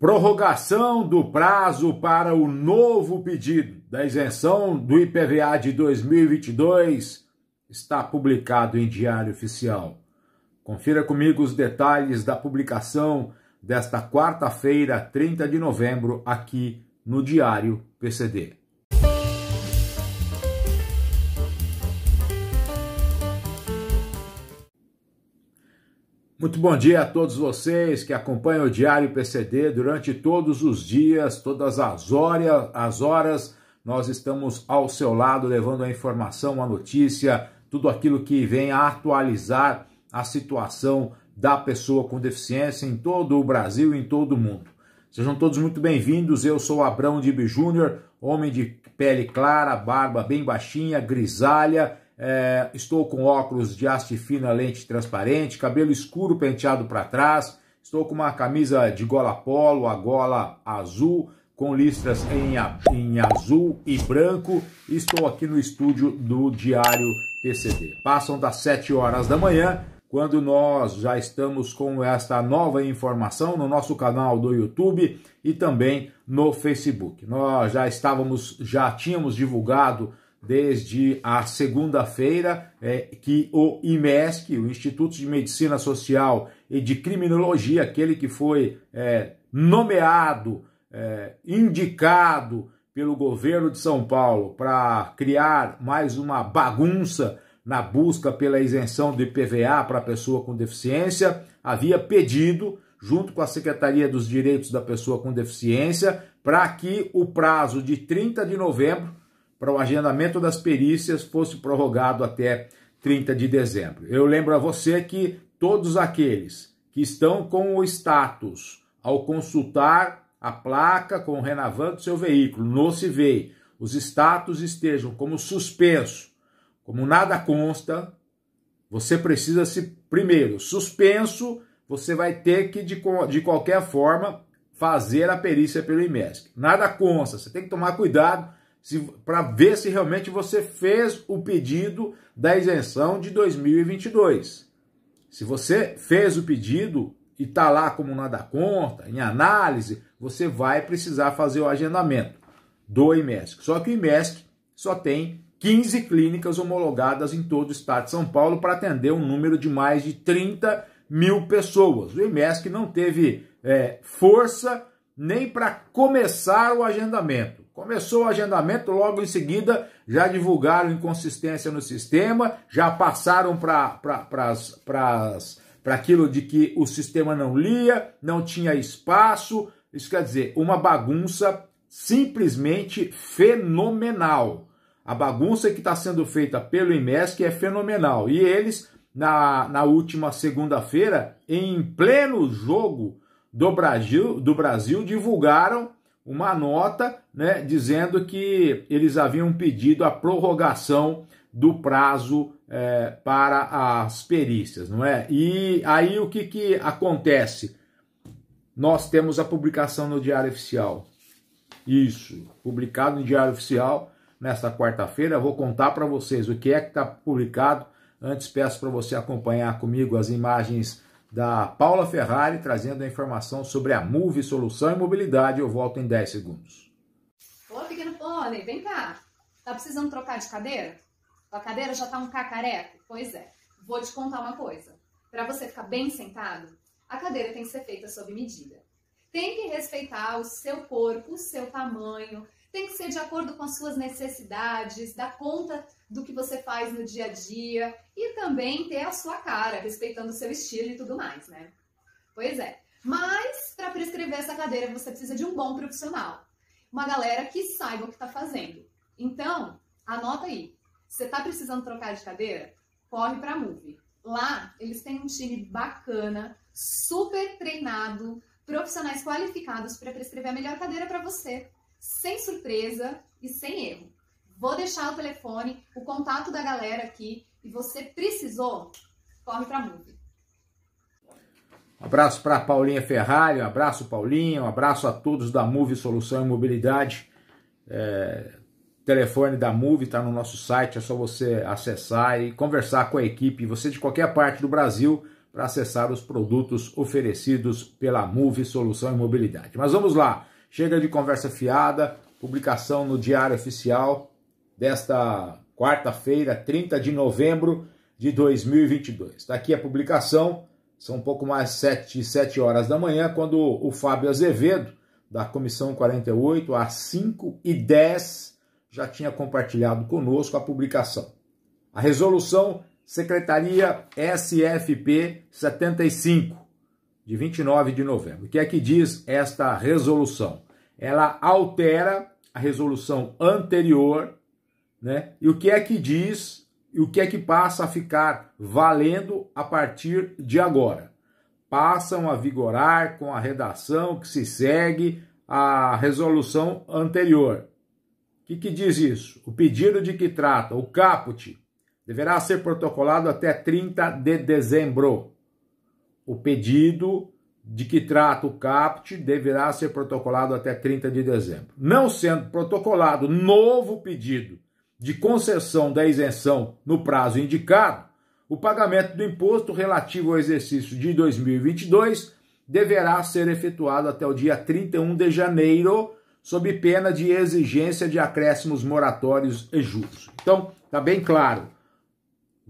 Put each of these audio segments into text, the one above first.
Prorrogação do prazo para o novo pedido da isenção do IPVA de 2022 está publicado em Diário Oficial. Confira comigo os detalhes da publicação desta quarta-feira, 30 de novembro, aqui no Diário PCD. Muito bom dia a todos vocês que acompanham o Diário PCD durante todos os dias, todas as horas, as horas nós estamos ao seu lado levando a informação, a notícia, tudo aquilo que vem a atualizar a situação da pessoa com deficiência em todo o Brasil e em todo o mundo. Sejam todos muito bem-vindos. Eu sou Abrão Dib Júnior, homem de pele clara, barba bem baixinha, grisalha é, estou com óculos de haste fina, lente transparente, cabelo escuro penteado para trás, estou com uma camisa de gola polo, a gola azul, com listras em, em azul e branco, e estou aqui no estúdio do Diário PCD. Passam das 7 horas da manhã, quando nós já estamos com esta nova informação no nosso canal do YouTube e também no Facebook. Nós já estávamos, já tínhamos divulgado desde a segunda-feira é, que o IMESC, o Instituto de Medicina Social e de Criminologia, aquele que foi é, nomeado, é, indicado pelo governo de São Paulo para criar mais uma bagunça na busca pela isenção do IPVA para pessoa com deficiência, havia pedido, junto com a Secretaria dos Direitos da Pessoa com Deficiência, para que o prazo de 30 de novembro para o agendamento das perícias fosse prorrogado até 30 de dezembro. Eu lembro a você que todos aqueles que estão com o status ao consultar a placa com o renavan do seu veículo no CIVEI, os status estejam como suspenso, como nada consta, você precisa se, primeiro, suspenso, você vai ter que, de, de qualquer forma, fazer a perícia pelo IMESC. Nada consta, você tem que tomar cuidado para ver se realmente você fez o pedido da isenção de 2022. Se você fez o pedido e está lá como nada conta, em análise, você vai precisar fazer o agendamento do IMESC. Só que o IMESC só tem 15 clínicas homologadas em todo o estado de São Paulo para atender um número de mais de 30 mil pessoas. O IMESC não teve é, força nem para começar o agendamento. Começou o agendamento, logo em seguida já divulgaram inconsistência no sistema, já passaram para aquilo de que o sistema não lia, não tinha espaço. Isso quer dizer, uma bagunça simplesmente fenomenal. A bagunça que está sendo feita pelo IMESC é fenomenal. E eles, na, na última segunda-feira, em pleno jogo do Brasil, do Brasil divulgaram uma nota né, dizendo que eles haviam pedido a prorrogação do prazo é, para as perícias, não é? E aí o que, que acontece? Nós temos a publicação no Diário Oficial. Isso, publicado no Diário Oficial nesta quarta-feira. Vou contar para vocês o que é que está publicado. Antes peço para você acompanhar comigo as imagens da Paula Ferrari, trazendo a informação sobre a Move Solução e Mobilidade. Eu volto em 10 segundos. Ô, pequeno pônei, vem cá. Tá precisando trocar de cadeira? A cadeira já tá um cacareco? Pois é. Vou te contar uma coisa. Para você ficar bem sentado, a cadeira tem que ser feita sob medida. Tem que respeitar o seu corpo, o seu tamanho, tem que ser de acordo com as suas necessidades, dar conta do que você faz no dia a dia e também ter a sua cara, respeitando o seu estilo e tudo mais, né? Pois é. Mas para prescrever essa cadeira você precisa de um bom profissional, uma galera que saiba o que está fazendo. Então, anota aí. Você está precisando trocar de cadeira? Corre para a Move. Lá eles têm um time bacana, super treinado, profissionais qualificados para prescrever a melhor cadeira para você sem surpresa e sem erro. Vou deixar o telefone, o contato da galera aqui e você precisou, corre para Move. Um abraço para Paulinha Ferrari, um abraço Paulinha, um abraço a todos da Move Solução e Mobilidade. É, telefone da Move está no nosso site, é só você acessar e conversar com a equipe, você de qualquer parte do Brasil, para acessar os produtos oferecidos pela Move Solução e Mobilidade. Mas vamos lá, Chega de conversa fiada, publicação no Diário Oficial desta quarta-feira, 30 de novembro de 2022. Está aqui a publicação, são um pouco mais sete, 7 horas da manhã, quando o Fábio Azevedo, da Comissão 48, às 5 e 10, já tinha compartilhado conosco a publicação. A resolução Secretaria SFP 75, de 29 de novembro. O que é que diz esta resolução? Ela altera a resolução anterior, né? E o que é que diz e o que é que passa a ficar valendo a partir de agora? Passam a vigorar com a redação que se segue a resolução anterior. O que, que diz isso? O pedido de que trata o caput deverá ser protocolado até 30 de dezembro o pedido de que trata o CAPT deverá ser protocolado até 30 de dezembro. Não sendo protocolado novo pedido de concessão da isenção no prazo indicado, o pagamento do imposto relativo ao exercício de 2022 deverá ser efetuado até o dia 31 de janeiro, sob pena de exigência de acréscimos moratórios e juros. Então, está bem claro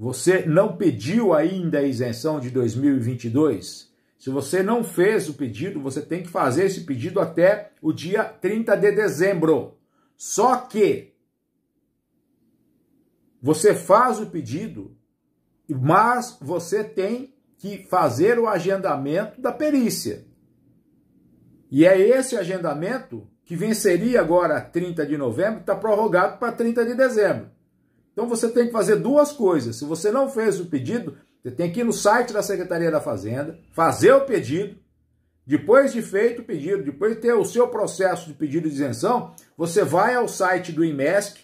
você não pediu ainda a isenção de 2022? Se você não fez o pedido, você tem que fazer esse pedido até o dia 30 de dezembro. Só que você faz o pedido, mas você tem que fazer o agendamento da perícia. E é esse agendamento que venceria agora 30 de novembro, está prorrogado para 30 de dezembro. Então você tem que fazer duas coisas. Se você não fez o pedido, você tem que ir no site da Secretaria da Fazenda, fazer o pedido. Depois de feito o pedido, depois de ter o seu processo de pedido de isenção, você vai ao site do IMESC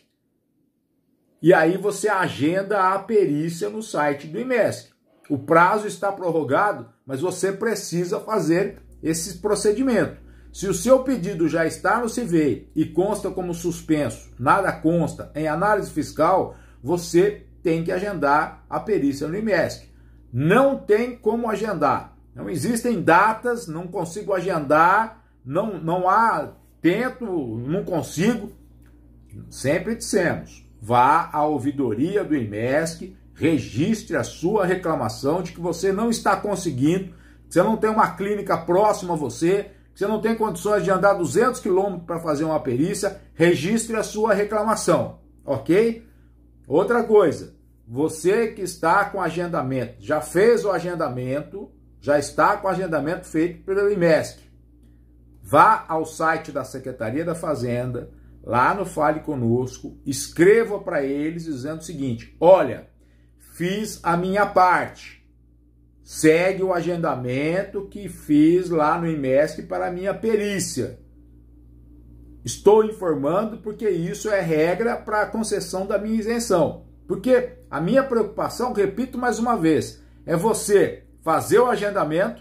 e aí você agenda a perícia no site do IMESC. O prazo está prorrogado, mas você precisa fazer esse procedimento. Se o seu pedido já está no CVEI e consta como suspenso, nada consta em análise fiscal, você tem que agendar a perícia no IMESC. Não tem como agendar. Não existem datas, não consigo agendar, não, não há, tento, não consigo. Sempre dissemos, vá à ouvidoria do IMESC, registre a sua reclamação de que você não está conseguindo, que você não tem uma clínica próxima a você, que você não tem condições de andar 200 quilômetros para fazer uma perícia, registre a sua reclamação, ok? Outra coisa, você que está com agendamento, já fez o agendamento, já está com o agendamento feito pelo IMESC. Vá ao site da Secretaria da Fazenda, lá no Fale Conosco, escreva para eles dizendo o seguinte: olha, fiz a minha parte, segue o agendamento que fiz lá no IMESC para a minha perícia. Estou informando porque isso é regra para a concessão da minha isenção. Porque a minha preocupação, repito mais uma vez, é você fazer o agendamento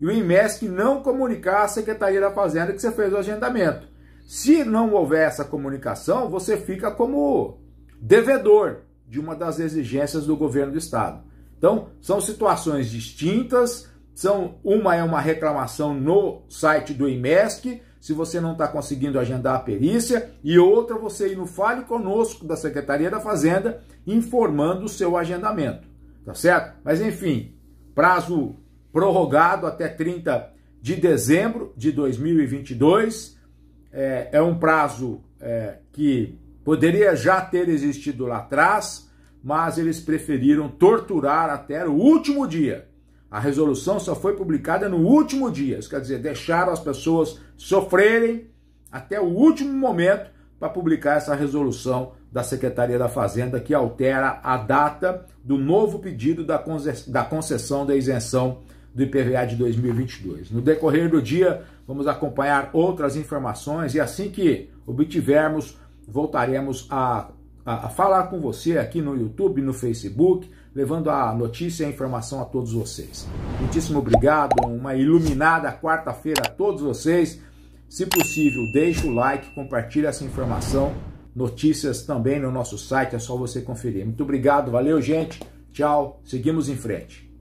e o IMESC não comunicar à Secretaria da Fazenda que você fez o agendamento. Se não houver essa comunicação, você fica como devedor de uma das exigências do governo do estado. Então, são situações distintas, são uma é uma reclamação no site do IMESC, se você não está conseguindo agendar a perícia, e outra você ir no Fale Conosco da Secretaria da Fazenda, informando o seu agendamento, tá certo? Mas enfim, prazo prorrogado até 30 de dezembro de 2022, é, é um prazo é, que poderia já ter existido lá atrás, mas eles preferiram torturar até o último dia a resolução só foi publicada no último dia, isso quer dizer, deixaram as pessoas sofrerem até o último momento para publicar essa resolução da Secretaria da Fazenda que altera a data do novo pedido da concessão da isenção do IPVA de 2022. No decorrer do dia, vamos acompanhar outras informações e assim que obtivermos, voltaremos a a, a falar com você aqui no YouTube, no Facebook, levando a notícia e a informação a todos vocês. Muitíssimo obrigado, uma iluminada quarta-feira a todos vocês. Se possível, deixe o like, compartilhe essa informação. Notícias também no nosso site, é só você conferir. Muito obrigado, valeu, gente. Tchau, seguimos em frente.